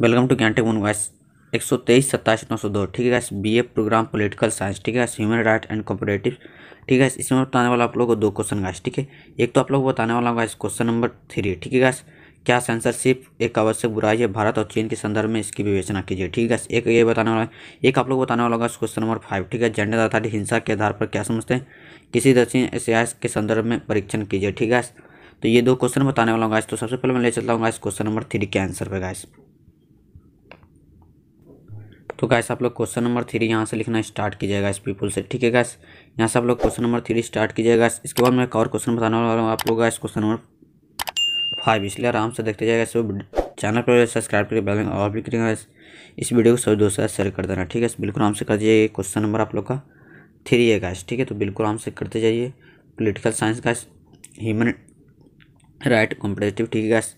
welcome to गैंटे one guys एक सौ तेईस सत्ताईस नौ सौ दो ठीक है guys B A program political science ठीक है ह्यूमन राइट एंड कॉम्पिटेटिव ठीक है इसमें बताने वाला आप लोगों को दो क्वेश्चन गैस ठीक है एक तो आप लोग को बताने वाला हूँ क्वेश्चन नंबर थ्री ठीक है गैस क्या सेंसरशिप एक आवश्यक बुराई है भारत और चीन के संदर्भ में इसकी विवेचना कीजिए ठीक है एक ये बताने वाला है एक आप लोग बताने वाला होगा क्वेश्चन नंबर फाइव ठीक है जेंडर आधारित हिंसा के आधार पर क्या समझते हैं किसी दक्षिण एशिया के संदर्भ में परीक्षण कीजिए ठीक है तो ये दो क्वेश्चन बताने वाला हूँ तो सबसे पहले मैं ले चलता हूँ क्वेश्चन नंबर थ्री के आंसर पर गाइस तो गैस आप लोग क्वेश्चन नंबर थ्री यहाँ से लिखना स्टार्ट कीजिएगा इस पीपुल से ठीक है गैस यहाँ से आप लोग क्वेश्चन नंबर थ्री स्टार्ट कीजिएगा इसके बाद मैं एक और क्वेश्चन बताने वाला हूँ आप लोग गैस क्वेश्चन नंबर फाइव इसलिए आराम से देखते जाएगा सब चैनल पर सब्सक्राइब करके बेल और भी करेंगे इस वीडियो को सभी दोस्तों शेयर कर देना ठीक है बिल्कुल आराम से कर दीजिए क्वेश्चन नंबर आप लोग का थ्री है गैस ठीक है तो बिल्कुल आराम से करते जाइए political science guys human right competitive ठीक है guys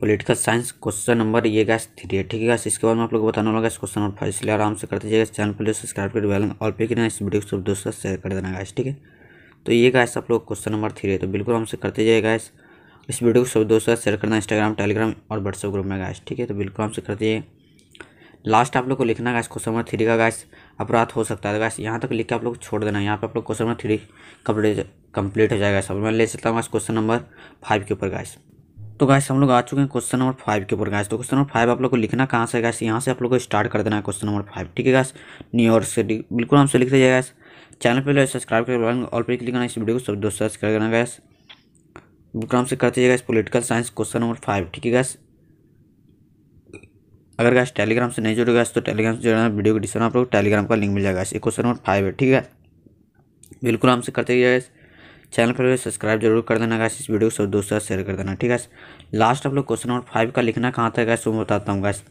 political science question number ये गैस थ्री है ठीक है गैस इसके बाद में आप लोग बताने वाला गैस क्वेश्चन नंबर फाइव इसलिए आराम से करते जाएगा चैनल पर सब्सक्राइब कर बेलन और पे करना इस वीडियो को सब दोस्तों शेयर कर देना गैस ठीक है तो ये गैस आप लोग क्वेश्चन नंबर थ्री है तो बिल्कुल हमसे करते जाइए गैस इस वीडियो को सब दोस्तों शेयर करना इंस्टाग्राम टेलीग्राम और व्हाट्सअप ग्रुप में गैस ठीक है तो बिल्कुल हमसे कर दीजिए लास्ट आप लोग को लिखना गैस क्वेश्चन नंबर थ्री का गैस अपराध हो सकता है गैस यहाँ तक लिख के आप लोग छोड़ देना यहाँ पर आप लोग क्वेश्चन नंबर थ्री कंप्लीट हो जाएगा सब मैं ले सकता हूँ गैस क्वेश्चन नंबर फाइव के ऊपर गैस तो गैस हम लोग आ चुके हैं क्वेश्चन नंबर फाइव के ऊपर गैस तो क्वेश्चन नंबर फाइव आप लोग को लिखना कहाँ से गैस यहाँ से आप लोग को स्टार्ट कर देना है क्वेश्चन नंबर फाइव ठीक है गैस न्यूयॉर्क से बिल्कुल हमसे लिख दीजिए गैस चैनल पर सब्सक्राइब कर ऑल पर क्लिक करना इस वीडियो को सब दोस्त सर्च कर देना गैस बिल्कुल हमसे कर दीजिए guys political science question number five ठीक है गैस अगर गैस टेलीग्राम से नहीं जुड़ेगा तो टेलीग्राम से जुड़ना वीडियो को डिस्क्रिप्शन आप लोग टेलीग्राम का लिंक मिल जाएगा ये क्वेश्चन नंबर फाइव है ठीक है बिल्कुल हमसे करते ही गैस चैनल पर सब्सक्राइब जरूर कर देना गैस इस वीडियो को सब दोस्तों शेयर कर देना ठीक है लास्ट आप लोग क्वेश्चन नंबर फाइव का लिखना कहाँ था गैस वो बताता हूँ गैस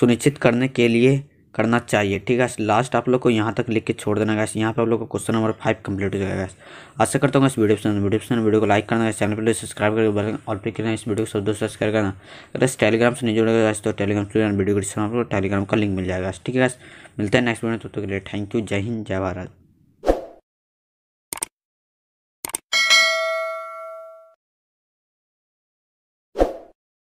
सुनिश्चित करने के लिए करना चाहिए ठीक है लास्ट आप लोग को यहाँ तक लिख के छोड़ देना गैस यहाँ पर आप लोग को क्वेश्चन नंबर फाइव कंप्लीट हो जाएगा गैस आशा करता हूँ इस वीडियो पसंद वीडियो पसंद वीडियो को लाइक करना चैनल पर सब्सक्राइब करके बटन और फिर करना इस वीडियो को सब दोस्तों सब्सक्राइब करना अगर इस टेलीग्राम से नहीं जुड़ेगा तो टेलीग्राम से वीडियो को टेलीग्राम का लिंक मिल जाएगा ठीक है मिलते हैं नेक्स्ट वीडियो तो, के लिए थैंक यू जय हिंद जय भारत